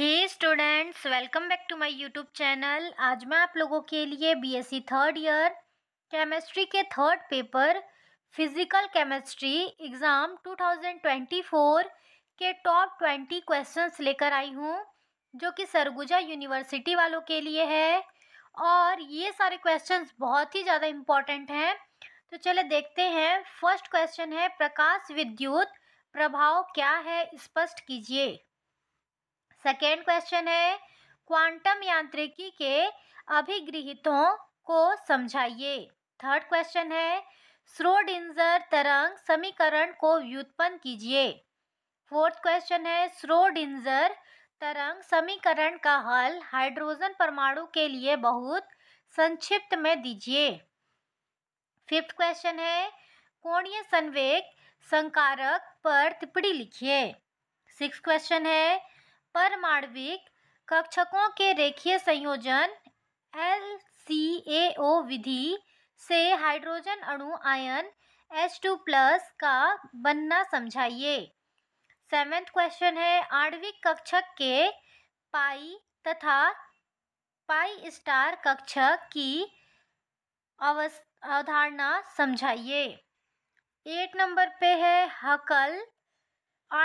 hey students welcome back to my YouTube channel आज मैं आप लोगों के लिए बीएससी थर्ड ईयर केमिस्ट्री के third paper physical chemistry exam 2024 के टॉप ट्वेंटी क्वेश्चंस लेकर आई हूँ जो कि सरगुजा यूनिवर्सिटी वालों के लिए है और ये सारे क्वेश्चंस बहुत ही ज़्यादा इम्पॉर्टेंट हैं तो चले देखते हैं फर्स्ट क्वेश्चन है प्रकाश विद्युत प्रभाव क्या है स्पष्ट कीजिए सेकेंड क्वेश्चन है क्वांटम यांत्रिकी के अभिगृहितों को समझाइए थर्ड क्वेश्चन है स्रोडिंजर तरंग समीकरण को व्युत्पन्न कीजिए फोर्थ क्वेश्चन है स्रोडिंजर तरंग समीकरण का हल हाइड्रोजन परमाणु के लिए बहुत संक्षिप्त में दीजिए फिफ्थ क्वेश्चन है कोणीय संवेग संकारक पर टिप्पणी लिखिए सिक्स क्वेश्चन है परमाणविक कक्षकों के रेखीय संयोजन एल सी ए ओ विधि से हाइड्रोजन अणु आयन टू प्लस का बनना समझाइए सेवेंथ क्वेश्चन है आणविक कक्षक के पाई तथा पाई स्टार कक्षक की अवधारणा समझाइए एट नंबर पे है हकल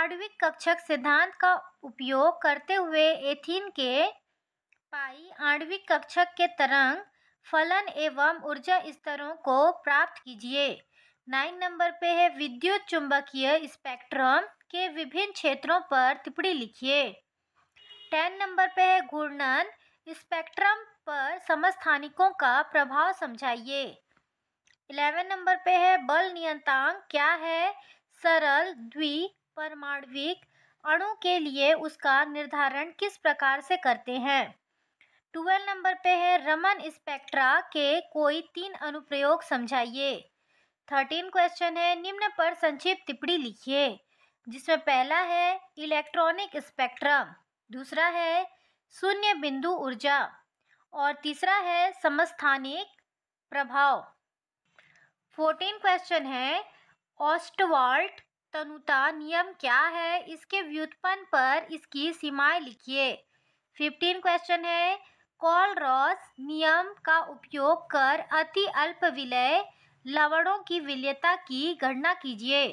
आणविक कक्षक सिद्धांत का उपयोग करते हुए एथीन के पाई आणविक कक्षक के तरंग फलन एवं ऊर्जा स्तरों को प्राप्त कीजिए नाइन नंबर पे है विद्युत चुंबकीय स्पेक्ट्रम के विभिन्न क्षेत्रों पर टिप्पणी लिखिए टेन नंबर पे है घूर्णन स्पेक्ट्रम पर समस्थानिकों का प्रभाव समझाइए इलेवन नंबर पे है बल नियंत्रण क्या है सरल द्वि परमाणविक अणु के लिए उसका निर्धारण किस प्रकार से करते हैं ट्वेल्व नंबर पे है रमन स्पेक्ट्रा के कोई तीन अनुप्रयोग समझाइए थर्टीन क्वेश्चन है निम्न पर संक्षिप्त टिप्पणी लिखिए जिसमें पहला है इलेक्ट्रॉनिक स्पेक्ट्रम दूसरा है शून्य बिंदु ऊर्जा और तीसरा है समस्थानिक प्रभाव फोर्टीन क्वेश्चन है ऑस्टवाल्ट तनुता नियम क्या है इसके व्युत्पन्न पर इसकी सीमाएं लिखिए फिफ्टीन क्वेश्चन है कॉल रॉस नियम का उपयोग कर अति अल्प विलय लवणों की विलयता की गणना कीजिए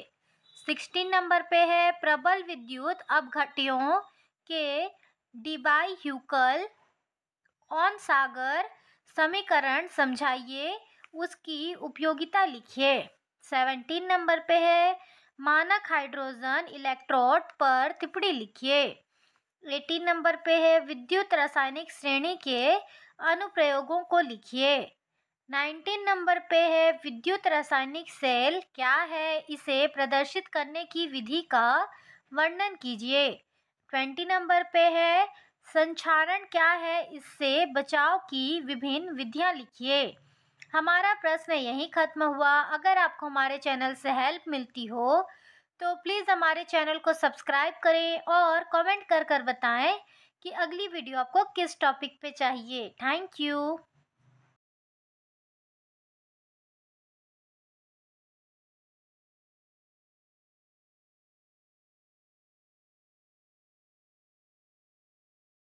सिक्सटीन नंबर पे है प्रबल विद्युत अपघटियों के डिबाई ह्यूकल ऑन सागर समीकरण समझाइए उसकी उपयोगिता लिखिए सेवनटीन नंबर पे है मानक हाइड्रोजन इलेक्ट्रोड पर टिप्पणी लिखिए एटीन नंबर पे है विद्युत रासायनिक श्रेणी के अनुप्रयोगों को लिखिए नाइनटीन नंबर पे है विद्युत रासायनिक सेल क्या है इसे प्रदर्शित करने की विधि का वर्णन कीजिए ट्वेंटी नंबर पे है संचारण क्या है इससे बचाव की विभिन्न विधियां लिखिए हमारा प्रश्न यहीं ख़त्म हुआ अगर आपको हमारे चैनल से हेल्प मिलती हो तो प्लीज़ हमारे चैनल को सब्सक्राइब करें और कमेंट कर कर बताएं कि अगली वीडियो आपको किस टॉपिक पे चाहिए थैंक यू